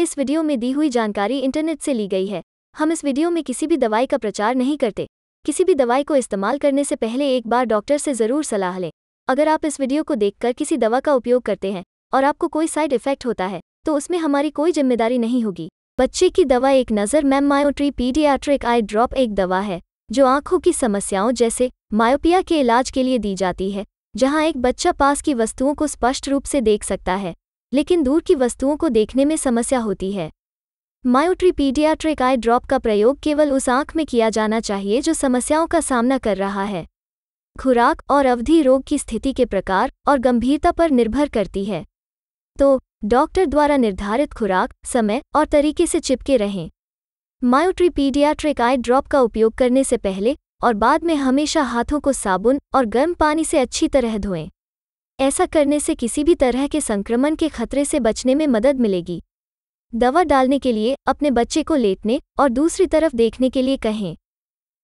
इस वीडियो में दी हुई जानकारी इंटरनेट से ली गई है हम इस वीडियो में किसी भी दवाई का प्रचार नहीं करते किसी भी दवाई को इस्तेमाल करने से पहले एक बार डॉक्टर से ज़रूर सलाह लें अगर आप इस वीडियो को देखकर किसी दवा का उपयोग करते हैं और आपको कोई साइड इफेक्ट होता है तो उसमें हमारी कोई जिम्मेदारी नहीं होगी बच्चे की दवा एक नज़र मैम मायोट्री पीडियाट्रिक आई ड्रॉप एक दवा है जो आंखों की समस्याओं जैसे मायोपिया के इलाज के लिए दी जाती है जहां एक बच्चा पास की वस्तुओं को स्पष्ट रूप से देख सकता है लेकिन दूर की वस्तुओं को देखने में समस्या होती है मायोट्रीपीडिया ट्रिक आई ड्रॉप का प्रयोग केवल उस आंख में किया जाना चाहिए जो समस्याओं का सामना कर रहा है खुराक और अवधि रोग की स्थिति के प्रकार और गंभीरता पर निर्भर करती है तो डॉक्टर द्वारा निर्धारित खुराक समय और तरीके से चिपके रहें मायोट्रीपीडिया ट्रिक आई ड्रॉप का उपयोग करने से पहले और बाद में हमेशा हाथों को साबुन और गर्म पानी से अच्छी तरह धोएं ऐसा करने से किसी भी तरह के संक्रमण के खतरे से बचने में मदद मिलेगी दवा डालने के लिए अपने बच्चे को लेटने और दूसरी तरफ देखने के लिए कहें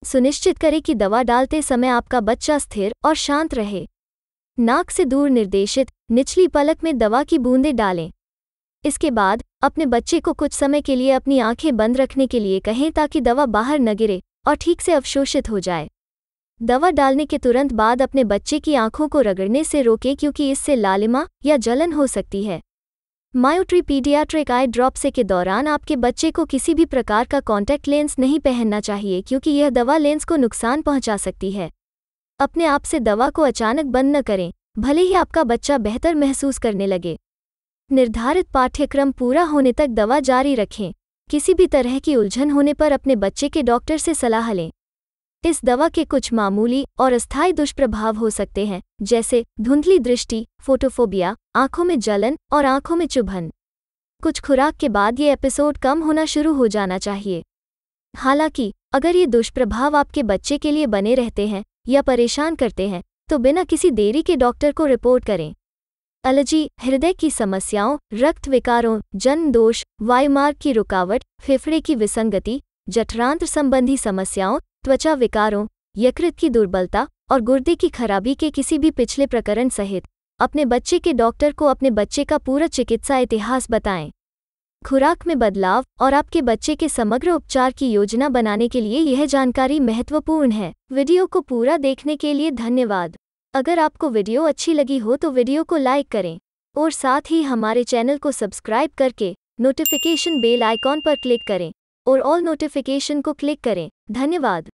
सुनिश्चित करें कि दवा डालते समय आपका बच्चा स्थिर और शांत रहे नाक से दूर निर्देशित निचली पलक में दवा की बूंदें डालें इसके बाद अपने बच्चे को कुछ समय के लिए अपनी आंखें बंद रखने के लिए कहें ताकि दवा बाहर न गिरे और ठीक से अवशोषित हो जाए दवा डालने के तुरंत बाद अपने बच्चे की आंखों को रगड़ने से रोके क्योंकि इससे लालिमा या जलन हो सकती है मायोट्री पीडियाट्रिक आई ड्रॉप से के दौरान आपके बच्चे को किसी भी प्रकार का कॉन्टैक्ट लेंस नहीं पहनना चाहिए क्योंकि यह दवा लेंस को नुकसान पहुंचा सकती है अपने आप से दवा को अचानक बंद न करें भले ही आपका बच्चा बेहतर महसूस करने लगे निर्धारित पाठ्यक्रम पूरा होने तक दवा जारी रखें किसी भी तरह की उलझन होने पर अपने बच्चे के डॉक्टर से सलाह लें इस दवा के कुछ मामूली और अस्थायी दुष्प्रभाव हो सकते हैं जैसे धुंधली दृष्टि फोटोफोबिया आंखों में जलन और आंखों में चुभन कुछ खुराक के बाद ये एपिसोड कम होना शुरू हो जाना चाहिए हालांकि अगर ये दुष्प्रभाव आपके बच्चे के लिए बने रहते हैं या परेशान करते हैं तो बिना किसी देरी के डॉक्टर को रिपोर्ट करें एलर्जी हृदय की समस्याओं रक्त विकारों जन दोष वायुमार्ग की रुकावट फेफड़े की विसंगति जठरांत्र संबंधी समस्याओं त्वचा विकारों यकृत की दुर्बलता और गुर्दे की खराबी के किसी भी पिछले प्रकरण सहित अपने बच्चे के डॉक्टर को अपने बच्चे का पूरा चिकित्सा इतिहास बताएं खुराक में बदलाव और आपके बच्चे के समग्र उपचार की योजना बनाने के लिए यह जानकारी महत्वपूर्ण है वीडियो को पूरा देखने के लिए धन्यवाद अगर आपको वीडियो अच्छी लगी हो तो वीडियो को लाइक करें और साथ ही हमारे चैनल को सब्सक्राइब करके नोटिफिकेशन बेल आइकॉन पर क्लिक करें और ऑल नोटिफिकेशन को क्लिक करें धन्यवाद